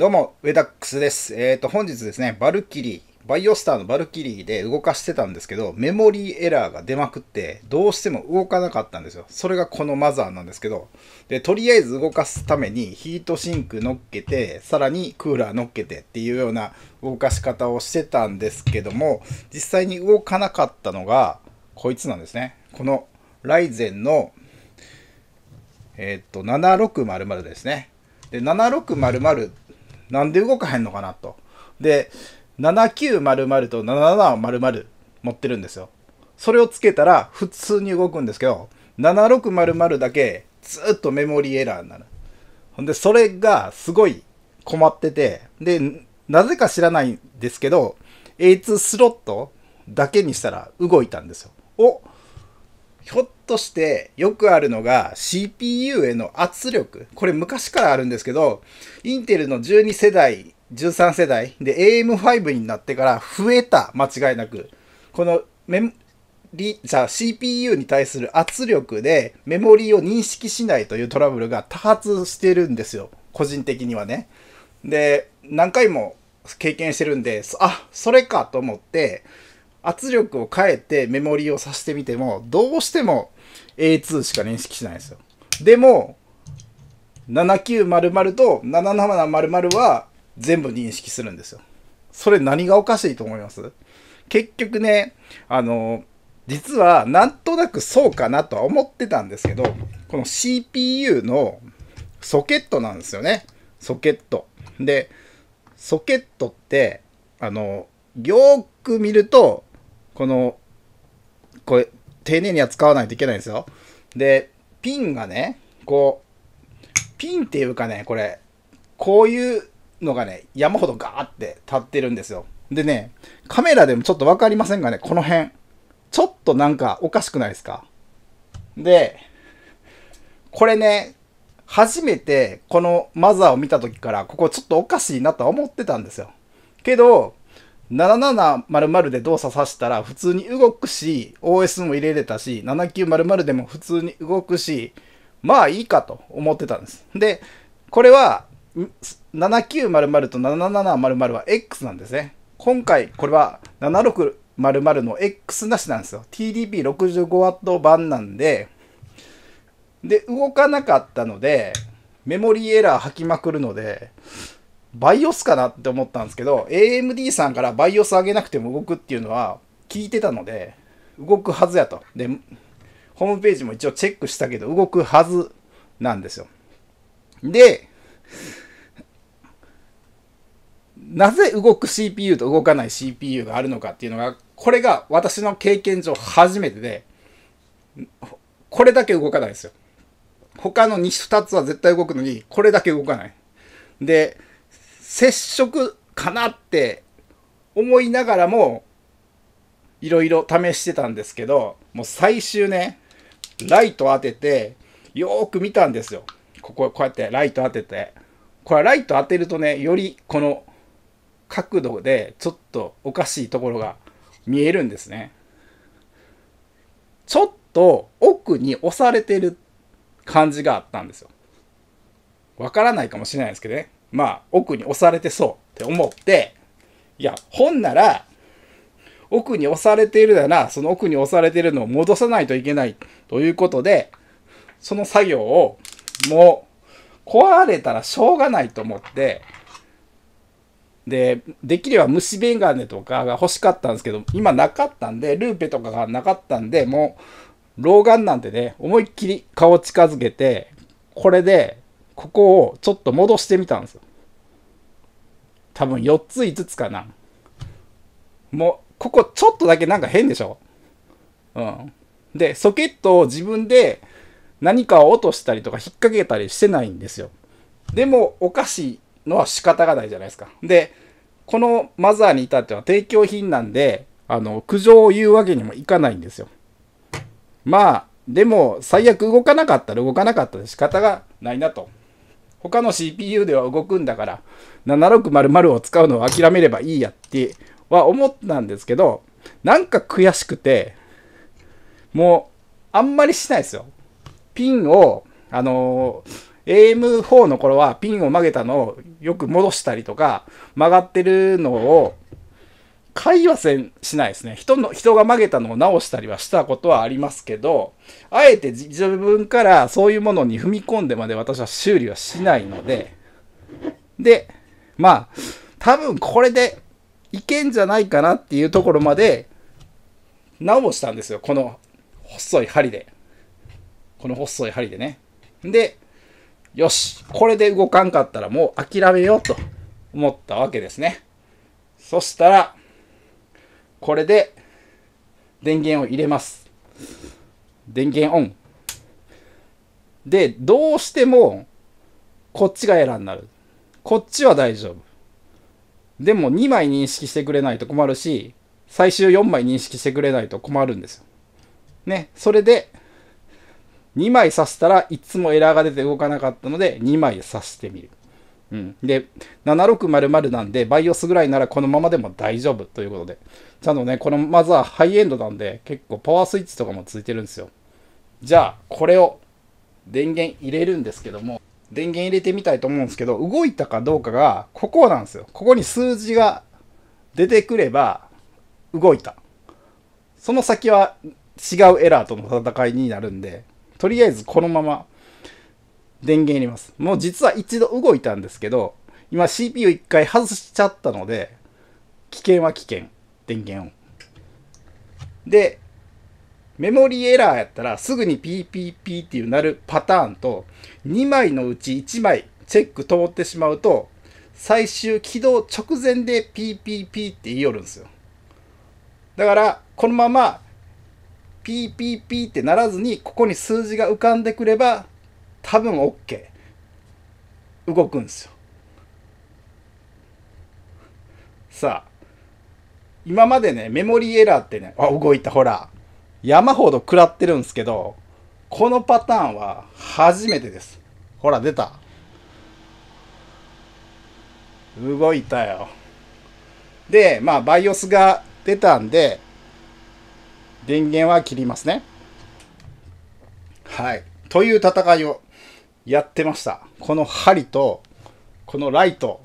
どうも、ウェダックスです。えっ、ー、と、本日ですね、バルキリー、バイオスターのバルキリーで動かしてたんですけど、メモリーエラーが出まくって、どうしても動かなかったんですよ。それがこのマザーなんですけど、で、とりあえず動かすためにヒートシンク乗っけて、さらにクーラー乗っけてっていうような動かし方をしてたんですけども、実際に動かなかったのが、こいつなんですね。このライゼンの、えっ、ー、と、7600ですね。で、7600なんで動かへんのかなと。で、7900と7700持ってるんですよ。それをつけたら普通に動くんですけど、7600だけずっとメモリエラーになる。ほんで、それがすごい困ってて、で、なぜか知らないんですけど、A2 スロットだけにしたら動いたんですよ。おひょっとしてよくあるのが CPU への圧力。これ昔からあるんですけど、インテルの12世代、13世代で AM5 になってから増えた、間違いなく。このメリ、じゃあ CPU に対する圧力でメモリを認識しないというトラブルが多発してるんですよ。個人的にはね。で、何回も経験してるんで、あ、それかと思って、圧力を変えてメモリをさしてみても、どうしても A2 しか認識しないんですよ。でも、7900と7700は全部認識するんですよ。それ何がおかしいと思います結局ね、あの、実はなんとなくそうかなとは思ってたんですけど、この CPU のソケットなんですよね。ソケット。で、ソケットって、あの、よーく見ると、この、これ、丁寧には使わないといけないんですよ。で、ピンがね、こう、ピンっていうかね、これ、こういうのがね、山ほどガーって立ってるんですよ。でね、カメラでもちょっとわかりませんがね、この辺。ちょっとなんかおかしくないですかで、これね、初めてこのマザーを見た時から、ここちょっとおかしいなとは思ってたんですよ。けど、7700で動作させたら普通に動くし、OS も入れれたし、7900でも普通に動くし、まあいいかと思ってたんです。で、これは7900と7700は X なんですね。今回これは7600の X なしなんですよ。TDP65W 版なんで、で、動かなかったので、メモリーエラー吐きまくるので、バイオスかなって思ったんですけど、AMD さんからバイオス上げなくても動くっていうのは聞いてたので、動くはずやと。で、ホームページも一応チェックしたけど、動くはずなんですよ。で、なぜ動く CPU と動かない CPU があるのかっていうのが、これが私の経験上初めてで、これだけ動かないですよ。他の 2, 2つは絶対動くのに、これだけ動かない。で、接触かなって思いながらも、いろいろ試してたんですけど、もう最終ね、ライト当てて、よーく見たんですよ。ここ、こうやってライト当てて。これライト当てるとね、よりこの角度でちょっとおかしいところが見えるんですね。ちょっと奥に押されてる感じがあったんですよ。わからないかもしれないですけどね。まあ、奥に押されてそうって思って、いや、本なら、奥に押されているなら、その奥に押されているのを戻さないといけないということで、その作業を、もう、壊れたらしょうがないと思って、で、できれば虫眼鏡とかが欲しかったんですけど、今なかったんで、ルーペとかがなかったんで、もう、老眼なんてね、思いっきり顔近づけて、これでここをちょっと戻してみたんですよ。多分4つ5つかな。もう、ここちょっとだけなんか変でしょうん。で、ソケットを自分で何かを落としたりとか引っ掛けたりしてないんですよ。でも、おかしいのは仕方がないじゃないですか。で、このマザーに至っては提供品なんで、あの、苦情を言うわけにもいかないんですよ。まあ、でも、最悪動かなかったら動かなかったで仕方がないなと。他の CPU では動くんだから、7600を使うのを諦めればいいやっては思ったんですけど、なんか悔しくて、もう、あんまりしないですよ。ピンを、あのー、AM4 の頃はピンを曲げたのをよく戻したりとか、曲がってるのを会話せんしないですね。人の、人が曲げたのを直したりはしたことはありますけど、あえて自分からそういうものに踏み込んでまで私は修理はしないので、で、まあ、多分これでいけんじゃないかなっていうところまで直したんですよ。この細い針で。この細い針でね。で、よし、これで動かんかったらもう諦めようと思ったわけですね。そしたら、これで電源を入れます電源オンでどうしてもこっちがエラーになるこっちは大丈夫でも2枚認識してくれないと困るし最終4枚認識してくれないと困るんですよねそれで2枚刺したらいつもエラーが出て動かなかったので2枚刺してみるうん、で、7600なんで、バイオスぐらいならこのままでも大丈夫ということで。ちゃんとね、このまずはハイエンドなんで、結構パワースイッチとかもついてるんですよ。じゃあ、これを電源入れるんですけども、電源入れてみたいと思うんですけど、動いたかどうかが、ここなんですよ。ここに数字が出てくれば、動いた。その先は違うエラーとの戦いになるんで、とりあえずこのまま電源入れます。もう実は一度動いたんですけど、今 CPU 一回外しちゃったので、危険は危険。電源を。で、メモリーエラーやったらすぐに PPP っていうなるパターンと、2枚のうち1枚チェック通ってしまうと、最終起動直前で PPP って言いよるんですよ。だから、このまま PPP ってならずに、ここに数字が浮かんでくれば、多分 OK 動くんですよさあ今までねメモリーエラーってねあ動いたほら山ほど食らってるんですけどこのパターンは初めてですほら出た動いたよでまあ BIOS が出たんで電源は切りますねはいという戦いをやってました。この針と、このライト。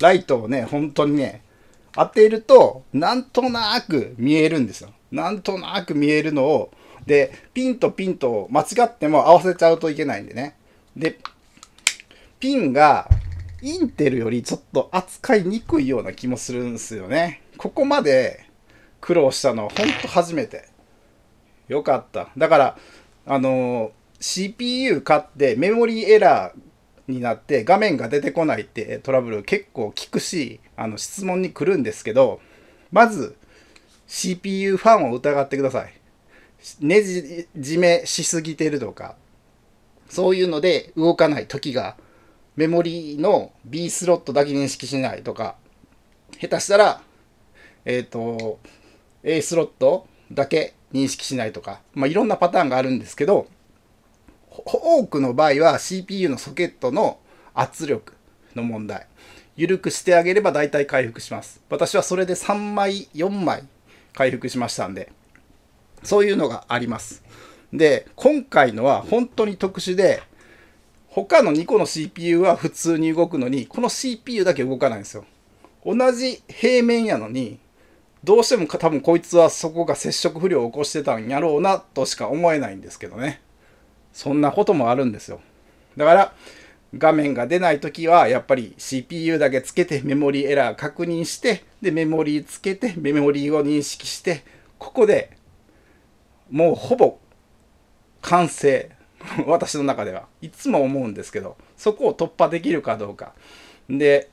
ライトをね、本当にね、当てると、なんとなく見えるんですよ。なんとなく見えるのを、で、ピンとピンと間違っても合わせちゃうといけないんでね。で、ピンがインテルよりちょっと扱いにくいような気もするんですよね。ここまで苦労したのはほんと初めて。よかった。だから、あの CPU 買ってメモリーエラーになって画面が出てこないってトラブル結構聞くしあの質問に来るんですけどまず CPU ファンを疑ってくださいねじ締めしすぎてるとかそういうので動かない時がメモリーの B スロットだけ認識しないとか下手したらえっ、ー、と A スロットだけ認識しないとか、まあ、いろんなパターンがあるんですけど、多くの場合は CPU のソケットの圧力の問題。緩くしてあげれば大体回復します。私はそれで3枚、4枚回復しましたんで、そういうのがあります。で、今回のは本当に特殊で、他の2個の CPU は普通に動くのに、この CPU だけ動かないんですよ。同じ平面やのに、どうしても多分こいつはそこが接触不良を起こしてたんやろうなとしか思えないんですけどね。そんなこともあるんですよ。だから、画面が出ない時は、やっぱり CPU だけつけてメモリーエラー確認して、で、メモリーつけて、メモリーを認識して、ここでもうほぼ完成。私の中では。いつも思うんですけど、そこを突破できるかどうか。で、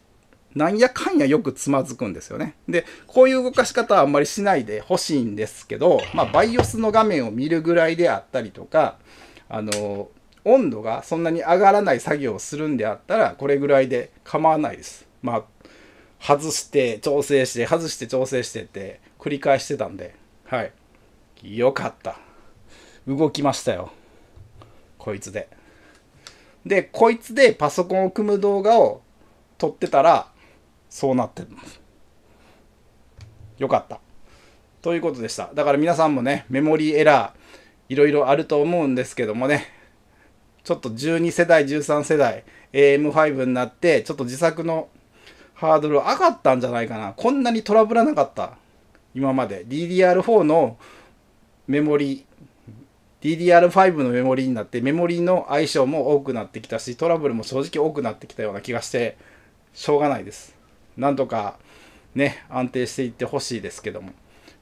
なんやかんやよくつまずくんですよね。で、こういう動かし方はあんまりしないでほしいんですけど、まあ、BIOS の画面を見るぐらいであったりとか、あの、温度がそんなに上がらない作業をするんであったら、これぐらいで構わないです。まあ、外して調整して、外して調整してって繰り返してたんで、はい。よかった。動きましたよ。こいつで。で、こいつでパソコンを組む動画を撮ってたら、そうなってるよかった。ということでした。だから皆さんもね、メモリーエラー、いろいろあると思うんですけどもね、ちょっと12世代、13世代、AM5 になって、ちょっと自作のハードル上がったんじゃないかな。こんなにトラブらなかった。今まで。DDR4 のメモリ DDR5 のメモリになってメモリの相性も多くなってきたしトラブルも正直多くなってきたような気がしてしょうがないですなんとかね、安定していってほしいですけども。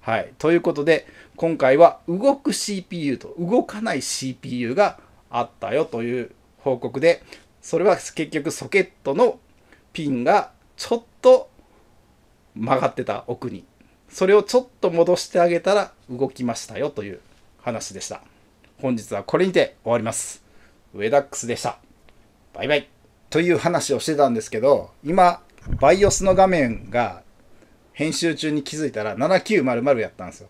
はい。ということで、今回は動く CPU と動かない CPU があったよという報告で、それは結局ソケットのピンがちょっと曲がってた奥に。それをちょっと戻してあげたら動きましたよという話でした。本日はこれにて終わります。ウェダックスでした。バイバイ。という話をしてたんですけど、今、バイオスの画面が編集中に気づいたら7900やったんですよ。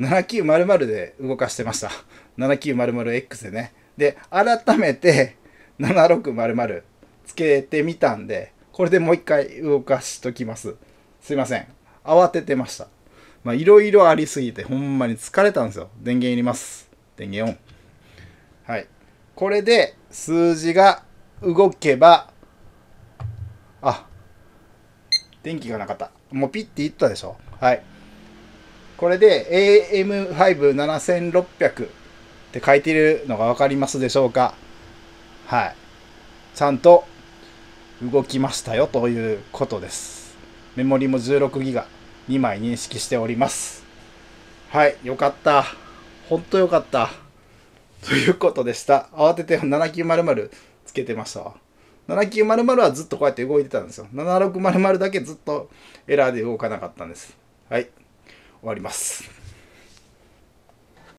7900で動かしてました。7900X でね。で、改めて7600つけてみたんで、これでもう一回動かしときます。すいません。慌ててました。まあ、いろいろありすぎて、ほんまに疲れたんですよ。電源いります。電源オン。はい。これで数字が動けば電気がなかった。もうピッていったでしょ。はい。これで AM57600 って書いてるのがわかりますでしょうかはい。ちゃんと動きましたよということです。メモリも 16GB2 枚認識しております。はい、よかった。ほんとよかった。ということでした。慌てて7900つけてました。7900はずっとこうやって動いてたんですよ。7600だけずっとエラーで動かなかったんです。はい。終わります。